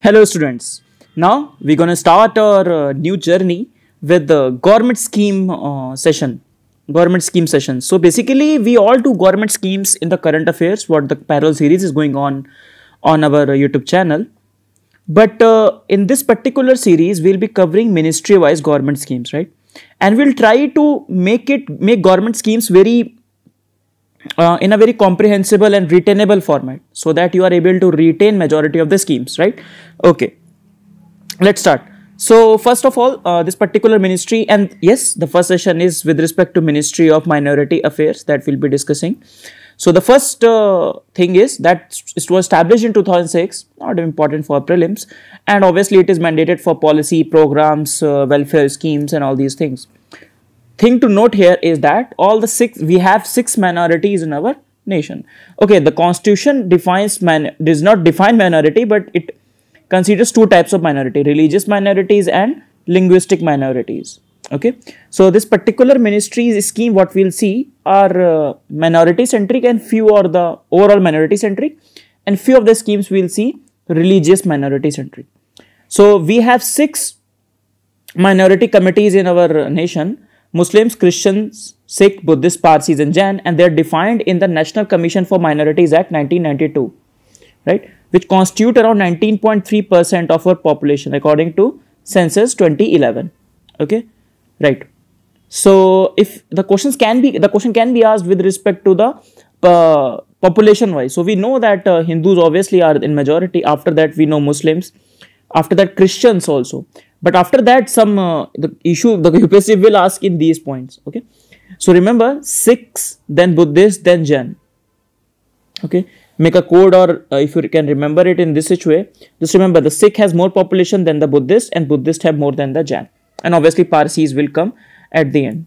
Hello students. Now we're going to start our uh, new journey with the government scheme uh, session. Government scheme session. So basically we all do government schemes in the current affairs what the parallel series is going on on our uh, YouTube channel. But uh, in this particular series we'll be covering ministry wise government schemes right and we'll try to make it make government schemes very uh, in a very comprehensible and retainable format so that you are able to retain majority of the schemes right okay let's start so first of all uh, this particular ministry and yes the first session is with respect to ministry of minority affairs that we'll be discussing so the first uh, thing is that it was established in 2006 not important for prelims and obviously it is mandated for policy programs uh, welfare schemes and all these things thing to note here is that all the six we have six minorities in our nation okay the constitution defines man does not define minority but it considers two types of minority religious minorities and linguistic minorities okay so this particular ministry's scheme what we'll see are uh, minority centric and few are the overall minority centric and few of the schemes we'll see religious minority centric so we have six minority committees in our nation Muslims, Christians, Sikh, Buddhist, Parsis and Jain and they are defined in the National Commission for Minorities Act 1992, right, which constitute around 19.3% of our population according to census 2011, okay, right. So, if the questions can be, the question can be asked with respect to the uh, population wise. So, we know that uh, Hindus obviously are in majority, after that we know Muslims, after that Christians also. But after that, some uh, the issue the UPSC will ask in these points. Okay, so remember six, then Buddhist, then Jain. Okay, make a code or uh, if you can remember it in this way, just remember the Sikh has more population than the Buddhist, and Buddhist have more than the Jain, and obviously Parsis will come at the end.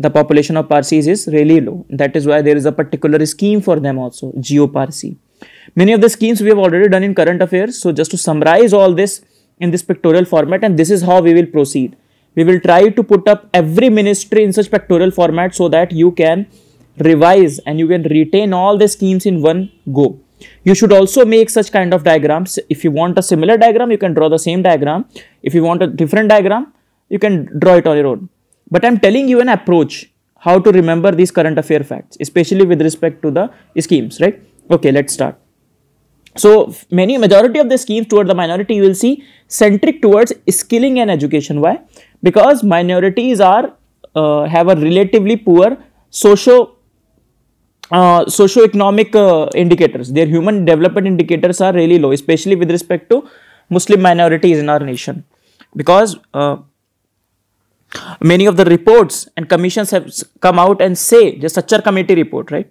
The population of Parsis is really low. That is why there is a particular scheme for them also, Geo Parsi. Many of the schemes we have already done in current affairs. So just to summarize all this, in this pictorial format and this is how we will proceed. We will try to put up every ministry in such pictorial format so that you can revise and you can retain all the schemes in one go. You should also make such kind of diagrams. If you want a similar diagram, you can draw the same diagram. If you want a different diagram, you can draw it on your own. But I am telling you an approach how to remember these current affair facts, especially with respect to the schemes, right? Okay, let's start. So many majority of the schemes toward the minority you will see centric towards skilling and education. Why? Because minorities are uh, have a relatively poor socio uh, socioeconomic uh, indicators. Their human development indicators are really low, especially with respect to Muslim minorities in our nation, because uh, many of the reports and commissions have come out and say the Sachar committee report, right?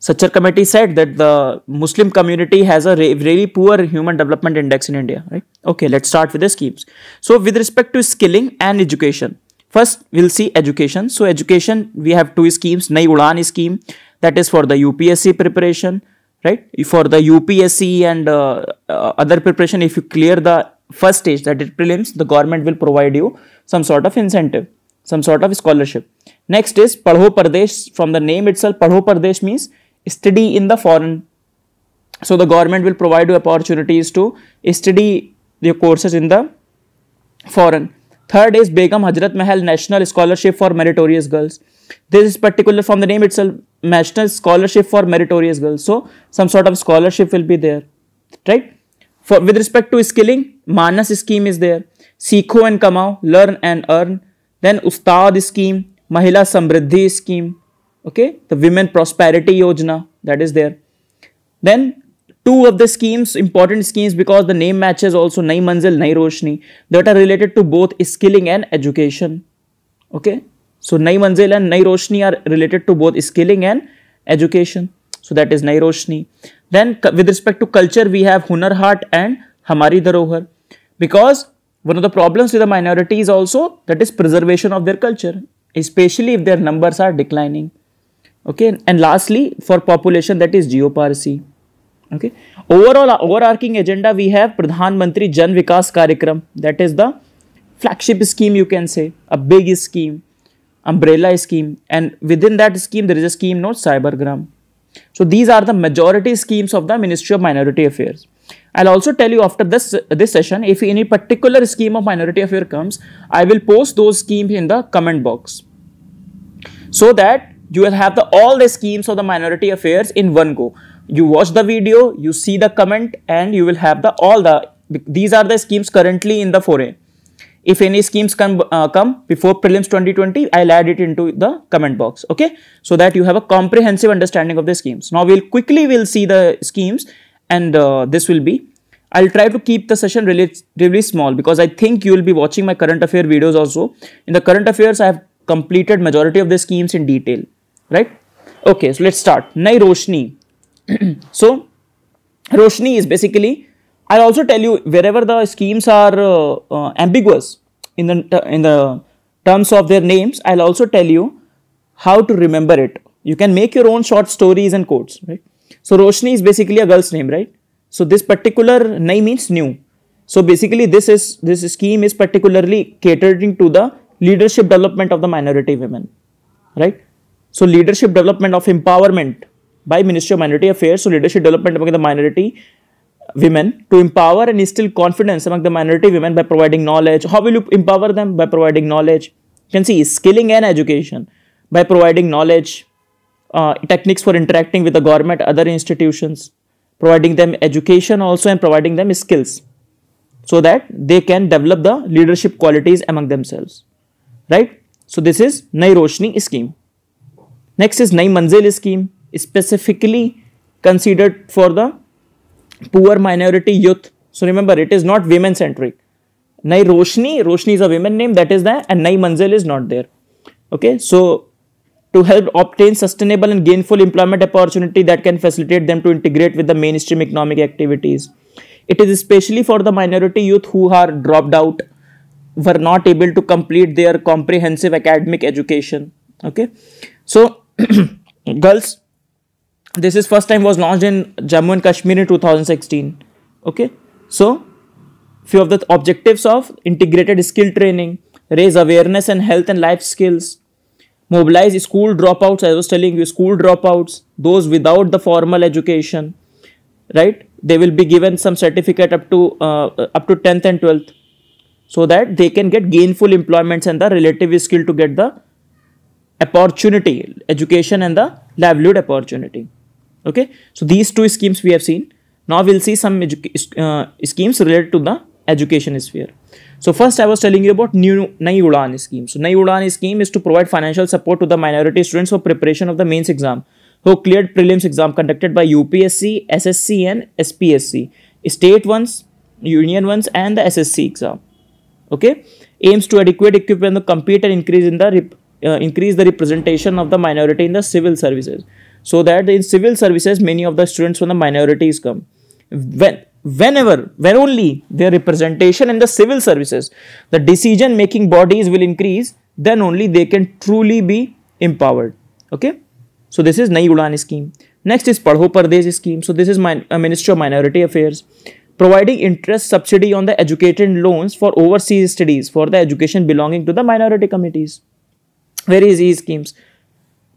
Sachar committee said that the Muslim community has a really poor human development index in India, right? Okay, let's start with the schemes. So with respect to skilling and education, first we'll see education. So education, we have two schemes, Nai Ulan scheme, that is for the UPSC preparation, right? For the UPSC and uh, uh, other preparation, if you clear the first stage, that is prelims, the government will provide you some sort of incentive, some sort of scholarship. Next is Padho Pradesh, from the name itself, Padho Pradesh means study in the foreign. So, the government will provide you opportunities to study your courses in the foreign. Third is Begum Hazrat Mahal National Scholarship for Meritorious Girls. This is particular from the name itself, National Scholarship for Meritorious Girls. So, some sort of scholarship will be there, right? For, with respect to skilling, Manas scheme is there. Sikho and Kamao, learn and earn. Then Ustad scheme, Mahila Samriddhi scheme okay the women prosperity yojana that is there then two of the schemes important schemes because the name matches also nai manzil nai roshni that are related to both skilling and education okay so nai manzil and nai roshni are related to both skilling and education so that is nai roshni then with respect to culture we have hunar hat and hamari dharohar because one of the problems with the minority is also that is preservation of their culture especially if their numbers are declining okay and lastly for population that is geoparcy okay overall overarching agenda we have pradhan mantri jan vikas karyakram that is the flagship scheme you can say a big scheme umbrella scheme and within that scheme there is a scheme known cybergram so these are the majority schemes of the ministry of minority affairs i'll also tell you after this this session if any particular scheme of minority Affairs comes i will post those schemes in the comment box so that you will have the all the schemes of the minority affairs in one go you watch the video you see the comment and you will have the all the these are the schemes currently in the foray if any schemes come uh, come before prelims 2020 i'll add it into the comment box okay so that you have a comprehensive understanding of the schemes now we'll quickly we'll see the schemes and uh, this will be I'll try to keep the session relatively small because I think you will be watching my current affair videos also. In the current affairs, I have completed majority of the schemes in detail right okay so let's start nai roshni so roshni is basically i'll also tell you wherever the schemes are uh, uh, ambiguous in the in the terms of their names i'll also tell you how to remember it you can make your own short stories and quotes right so roshni is basically a girl's name right so this particular nai means new so basically this is this scheme is particularly catering to the leadership development of the minority women right so leadership development of empowerment by Ministry of Minority Affairs. So leadership development among the minority women to empower and instill confidence among the minority women by providing knowledge. How will you empower them? By providing knowledge. You can see skilling and education by providing knowledge, uh, techniques for interacting with the government, other institutions, providing them education also and providing them skills so that they can develop the leadership qualities among themselves. Right? So this is Nairoshni scheme. Next is Nai Manzil scheme, specifically considered for the poor minority youth. So remember, it is not women centric. Nai Roshni, Roshni is a women name that is there and Nai Manzil is not there. Okay, so to help obtain sustainable and gainful employment opportunity that can facilitate them to integrate with the mainstream economic activities. It is especially for the minority youth who are dropped out, were not able to complete their comprehensive academic education. Okay, so girls this is first time was launched in jammu and kashmir in 2016 okay so few of the objectives of integrated skill training raise awareness and health and life skills mobilize school dropouts i was telling you school dropouts those without the formal education right they will be given some certificate up to uh, up to 10th and 12th so that they can get gainful employments and the relative skill to get the opportunity, education and the livelihood opportunity. Okay, so these two schemes we have seen. Now we'll see some uh, schemes related to the education sphere. So first I was telling you about new Nai Udan scheme. So Nai scheme is to provide financial support to the minority students for preparation of the mains exam who cleared prelims exam conducted by UPSC, SSC and SPSC, state ones, union ones and the SSC exam. Okay, aims to adequate equipment to compete and increase in the uh, increase the representation of the minority in the civil services so that in civil services many of the students from the minorities come when whenever when only their representation in the civil services the decision making bodies will increase then only they can truly be empowered okay so this is nai udan scheme next is padho pardesh scheme so this is my uh, ministry of minority affairs providing interest subsidy on the educated loans for overseas studies for the education belonging to the minority committees very easy schemes.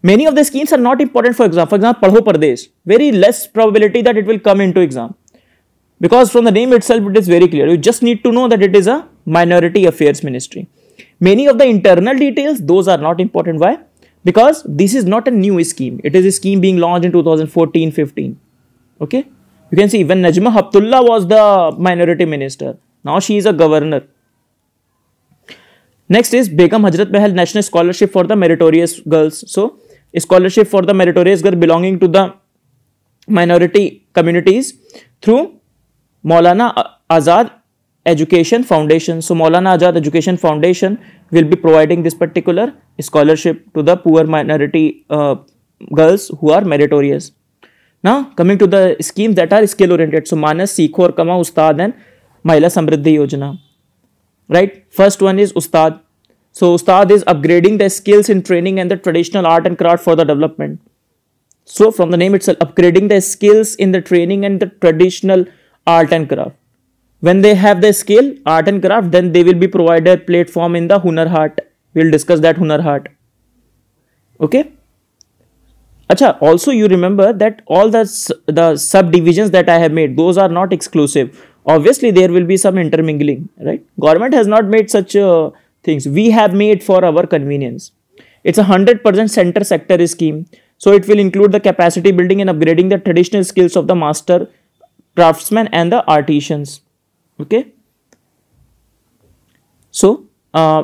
Many of the schemes are not important for exam. For example, Padho Pradesh, very less probability that it will come into exam because from the name itself it is very clear. You just need to know that it is a minority affairs ministry. Many of the internal details, those are not important. Why? Because this is not a new scheme. It is a scheme being launched in 2014-15. Okay. You can see when Najma Haptullah was the minority minister, now she is a governor. Next is Begum Hazrat Mahal national scholarship for the meritorious girls so scholarship for the meritorious girl belonging to the minority communities through Maulana Azad education foundation so Maulana Azad education foundation will be providing this particular scholarship to the poor minority girls who are meritorious ना coming to the scheme that are skill oriented so मानस सीखो और कमा उस्ताद and महिला समृद्धि योजना right? First one is Ustad. So Ustad is upgrading the skills in training and the traditional art and craft for the development. So from the name itself, upgrading the skills in the training and the traditional art and craft. When they have the skill, art and craft, then they will be provided platform in the Hunar Heart. We'll discuss that Hunar Heart. Okay. Acha, also you remember that all the, the subdivisions that I have made, those are not exclusive obviously there will be some intermingling right government has not made such uh, things we have made for our convenience it's a 100% center sector scheme so it will include the capacity building and upgrading the traditional skills of the master craftsmen and the artisans okay so uh,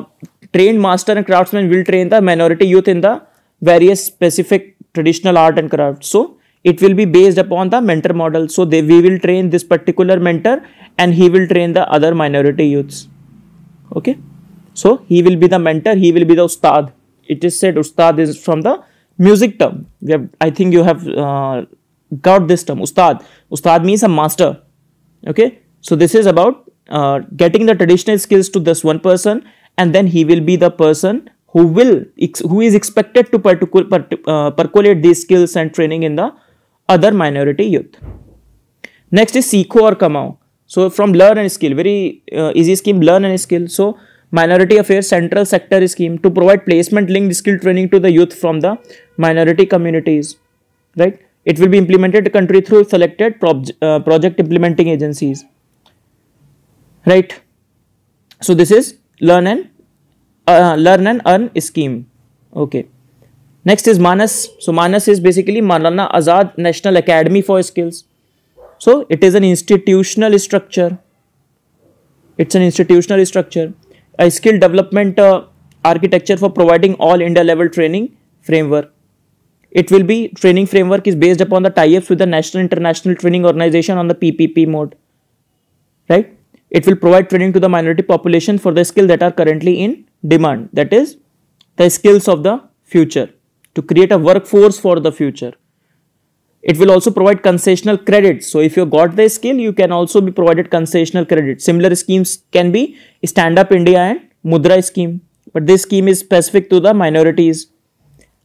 trained master and craftsmen will train the minority youth in the various specific traditional art and craft so it will be based upon the mentor model. So they, we will train this particular mentor and he will train the other minority youths. Okay. So he will be the mentor, he will be the ustad. It is said ustad is from the music term. We have, I think you have uh, got this term ustad. Ustad means a master. Okay. So this is about uh, getting the traditional skills to this one person and then he will be the person who will who is expected to uh, percolate these skills and training in the other minority youth. Next is Seekho or Kamao. So, from learn and skill, very uh, easy scheme, learn and skill. So, minority affairs central sector scheme to provide placement linked skill training to the youth from the minority communities, right? It will be implemented country through selected uh, project implementing agencies, right? So, this is learn and uh, learn and earn scheme, okay. Next is Manas. So Manas is basically Maulana Azad National Academy for Skills. So it is an institutional structure. It's an institutional structure. A skill development uh, architecture for providing all India level training framework. It will be training framework is based upon the tie-ups with the National International Training Organization on the PPP mode. Right? It will provide training to the minority population for the skill that are currently in demand. That is the skills of the future to create a workforce for the future. It will also provide concessional credits. So if you got the skill, you can also be provided concessional credit. Similar schemes can be Stand Up India and Mudra scheme. But this scheme is specific to the minorities.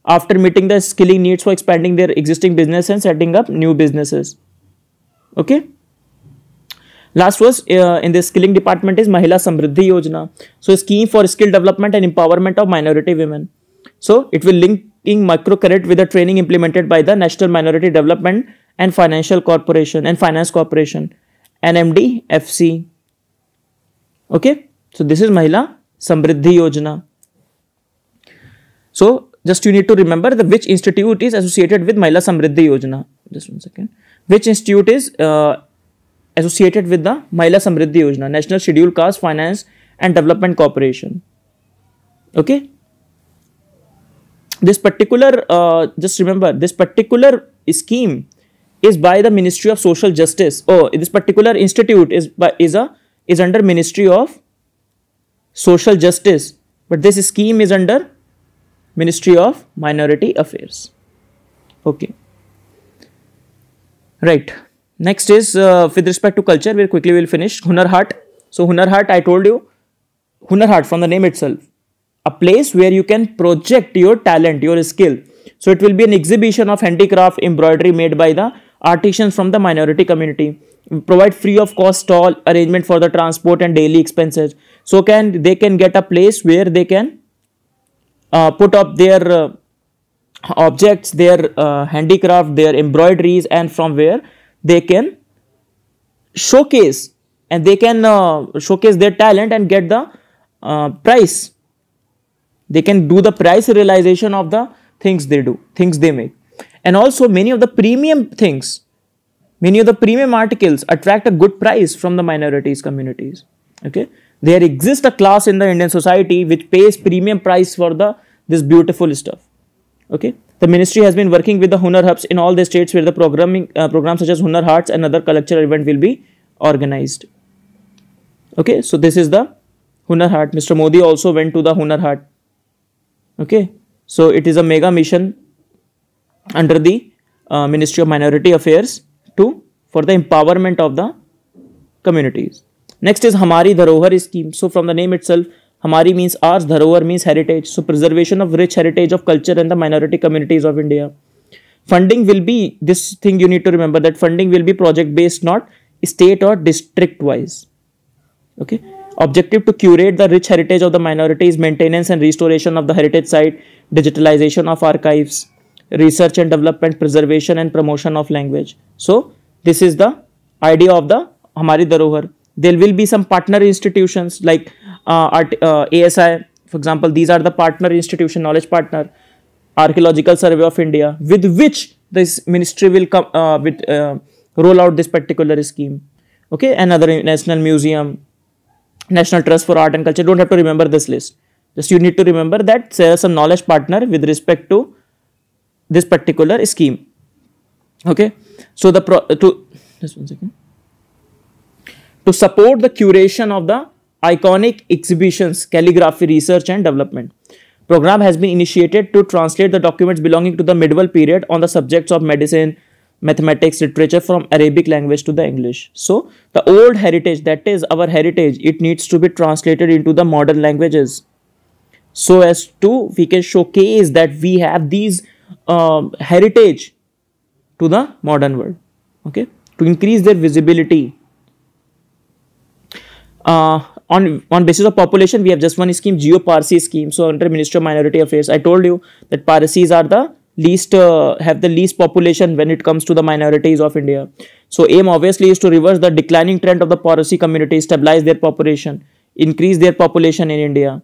After meeting the skilling needs for expanding their existing business and setting up new businesses. Okay. Last was uh, in the skilling department is Mahila Samriddhi Yojana. So a scheme for skill development and empowerment of minority women. So it will linking microcredit with the training implemented by the National Minority Development and Financial Corporation and Finance Corporation, NMDFC. FC. Okay, so this is Mahila Samriddhi Yojana. So just you need to remember the which institute is associated with Mahila Samriddhi Yojana. Just one second. Which institute is uh, associated with the Mahila Samriddhi Yojana, National Scheduled Caste Finance and Development Corporation. Okay, this particular uh, just remember this particular scheme is by the ministry of social justice oh this particular institute is by is a is under ministry of social justice but this scheme is under ministry of minority affairs okay right next is uh, with respect to culture we quickly will finish hunar hat so hunar hat i told you hunar hat from the name itself a place where you can project your talent, your skill. So it will be an exhibition of handicraft embroidery made by the artisans from the minority community. provide free of cost stall arrangement for the transport and daily expenses. So can they can get a place where they can uh, put up their uh, objects, their uh, handicraft, their embroideries and from where they can showcase and they can uh, showcase their talent and get the uh, price they can do the price realization of the things they do, things they make. And also many of the premium things, many of the premium articles attract a good price from the minorities communities. Okay. There exists a class in the Indian society which pays premium price for the this beautiful stuff. Okay. The ministry has been working with the Hunar Hubs in all the states where the programming uh, programs such as Hunar Hearts and other cultural event will be organized. Okay, so this is the Hunar Heart. Mr. Modi also went to the Hunar Heart okay so it is a mega mission under the uh, ministry of minority affairs to for the empowerment of the communities next is hamari dharohar scheme so from the name itself hamari means ours dharohar means heritage so preservation of rich heritage of culture and the minority communities of india funding will be this thing you need to remember that funding will be project based not state or district wise okay Objective to curate the rich heritage of the minority is maintenance and restoration of the heritage site, digitalization of archives, research and development, preservation and promotion of language. So, this is the idea of the Hamari Dharohar. There will be some partner institutions like uh, art, uh, ASI, for example, these are the partner institution, knowledge partner, Archaeological Survey of India, with which this ministry will come uh, with uh, roll out this particular scheme. Okay, another national museum, National Trust for Art and Culture. Don't have to remember this list. Just you need to remember that there are some knowledge partner with respect to this particular scheme. Okay. So the pro to just one second to support the curation of the iconic exhibitions, calligraphy research and development. Program has been initiated to translate the documents belonging to the medieval period on the subjects of medicine, mathematics literature from Arabic language to the English. So the old heritage that is our heritage it needs to be translated into the modern languages so as to we can showcase that we have these um, heritage to the modern world okay to increase their visibility uh, on on basis of population we have just one scheme geo parsi scheme so under minister of minority affairs i told you that parsis are the least uh, have the least population when it comes to the minorities of India. So aim obviously is to reverse the declining trend of the Parsi community, stabilize their population, increase their population in India,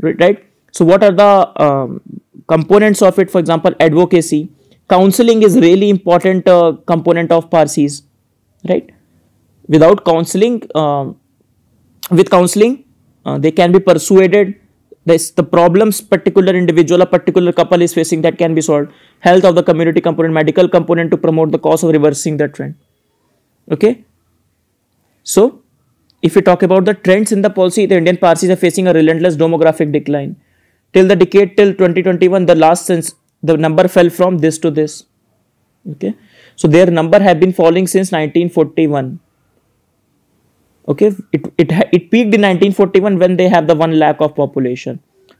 right? So what are the um, components of it? For example, advocacy, counseling is really important uh, component of Parsis, right? Without counseling, um, with counseling, uh, they can be persuaded this, the problems particular individual or particular couple is facing that can be solved. Health of the community component, medical component to promote the cause of reversing the trend. Okay. So, if we talk about the trends in the policy, the Indian Parsis are facing a relentless demographic decline. Till the decade till 2021, the last since the number fell from this to this. Okay. So, their number have been falling since 1941 okay it it it peaked in 1941 when they have the 1 lakh of population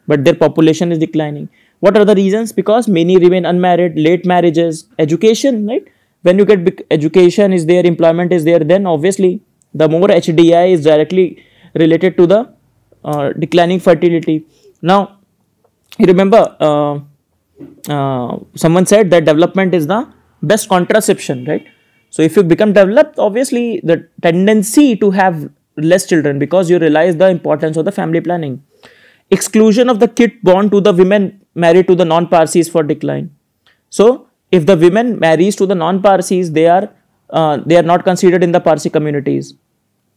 but their population is declining what are the reasons because many remain unmarried late marriages education right when you get education is there employment is there then obviously the more hdi is directly related to the uh, declining fertility now you remember uh, uh, someone said that development is the best contraception right so if you become developed obviously the tendency to have less children because you realize the importance of the family planning exclusion of the kid born to the women married to the non-Parsis for decline. So, if the women marries to the non-Parsis, they are uh, they are not considered in the Parsi communities.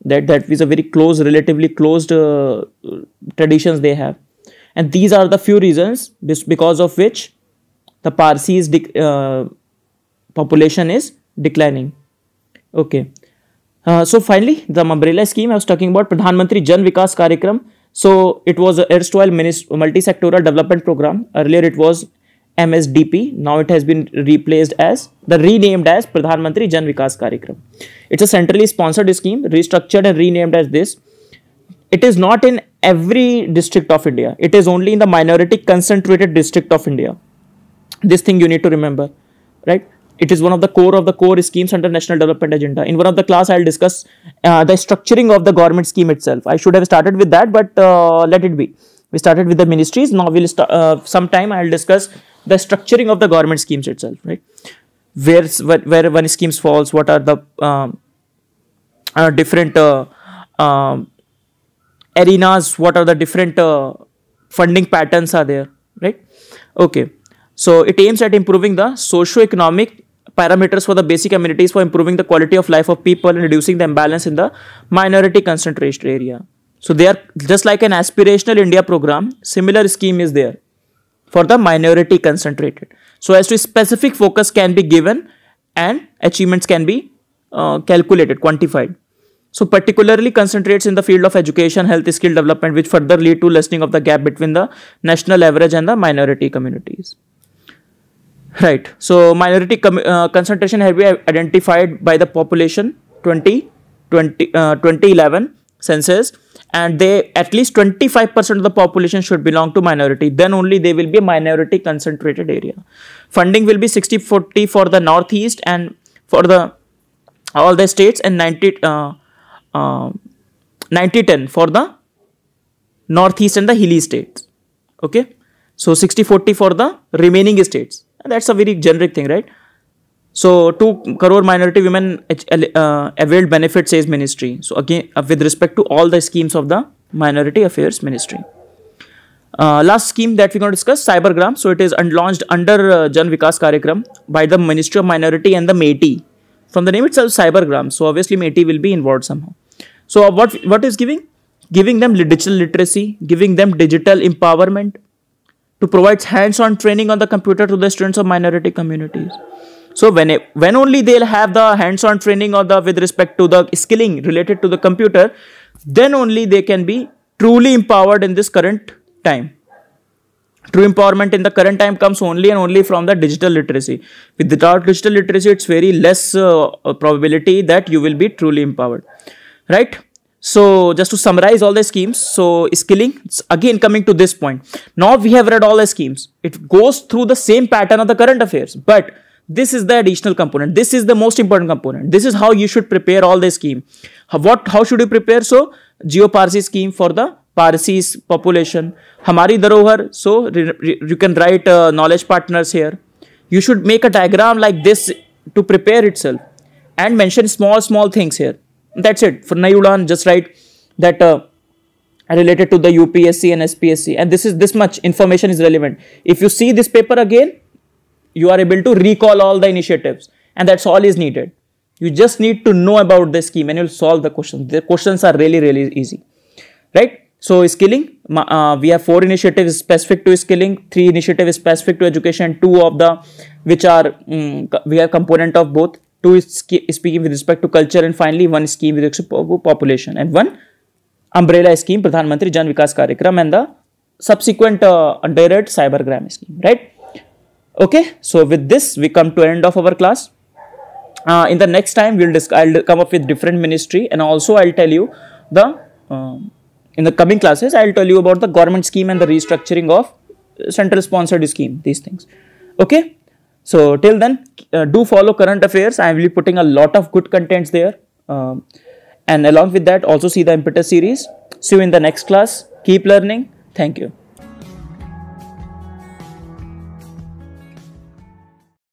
That that is a very close, relatively closed uh, traditions they have, and these are the few reasons because of which the Parsis uh, population is declining. Okay. Uh, so finally, the umbrella scheme I was talking about, Pradhan Mantri Jan Vikas Karyakram, so it was a erstwhile multi-sectoral development program. Earlier it was MSDP. Now it has been replaced as the renamed as Pradhan Mantri Jan Vikas Karyakram. It's a centrally sponsored scheme, restructured and renamed as this. It is not in every district of India. It is only in the minority concentrated district of India. This thing you need to remember, right? it is one of the core of the core schemes under national development agenda in one of the class i'll discuss uh, the structuring of the government scheme itself i should have started with that but uh, let it be we started with the ministries now we'll start uh, sometime i'll discuss the structuring of the government schemes itself right where where, one schemes falls what are the um, uh, different uh, um, arenas what are the different uh, funding patterns are there right okay so it aims at improving the socio-economic parameters for the basic amenities for improving the quality of life of people and reducing the imbalance in the minority concentration area. So they are just like an aspirational India program, similar scheme is there for the minority concentrated. So as to specific focus can be given and achievements can be uh, calculated, quantified. So particularly concentrates in the field of education, health, skill development, which further lead to lessening of the gap between the national average and the minority communities. Right. So minority uh, concentration have been identified by the population 20, 20 uh, 2011 census and they at least 25% of the population should belong to minority then only they will be a minority concentrated area funding will be 60 40 for the northeast and for the all the states and 90 uh, uh, 90 10 for the northeast and the hilly states okay so 60 40 for the remaining states that's a very generic thing right so 2 crore minority women uh, availed benefit says ministry so again uh, with respect to all the schemes of the minority affairs ministry uh, last scheme that we're going to discuss cybergram so it is un launched under uh, jan vikas karyakram by the ministry of minority and the meti from the name itself cybergram so obviously meti will be involved somehow so uh, what what is giving giving them digital literacy giving them digital empowerment to provide hands-on training on the computer to the students of minority communities. So when it, when only they'll have the hands-on training or the with respect to the skilling related to the computer, then only they can be truly empowered in this current time. True empowerment in the current time comes only and only from the digital literacy. Without digital literacy, it's very less uh, probability that you will be truly empowered, right? So just to summarize all the schemes, so skilling, again coming to this point. Now we have read all the schemes. It goes through the same pattern of the current affairs, but this is the additional component. This is the most important component. This is how you should prepare all the scheme. How, what, how should you prepare? So geoparsi scheme for the Parsis population. Hamari Dharohar, so re, re, you can write uh, knowledge partners here. You should make a diagram like this to prepare itself and mention small, small things here. That's it. For Nayulan, just write that uh, related to the UPSC and SPSC. And this is this much information is relevant. If you see this paper again, you are able to recall all the initiatives and that's all is needed. You just need to know about the scheme and you'll solve the questions. The questions are really, really easy, right? So skilling, uh, we have four initiatives specific to skilling, three initiatives specific to education, two of the which are um, we have component of both two is speaking with respect to culture, and finally one scheme with respect to population, and one umbrella scheme, Pradhan Mantri Jan Vikas Karikram, and the subsequent uh, direct cybergram scheme, right? Okay, so with this we come to end of our class. Uh, in the next time we'll I'll come up with different ministry and also I'll tell you the uh, in the coming classes I'll tell you about the government scheme and the restructuring of central sponsored scheme these things okay so till then, uh, do follow current affairs. I will be putting a lot of good contents there. Um, and along with that, also see the impetus series. See you in the next class. Keep learning. Thank you.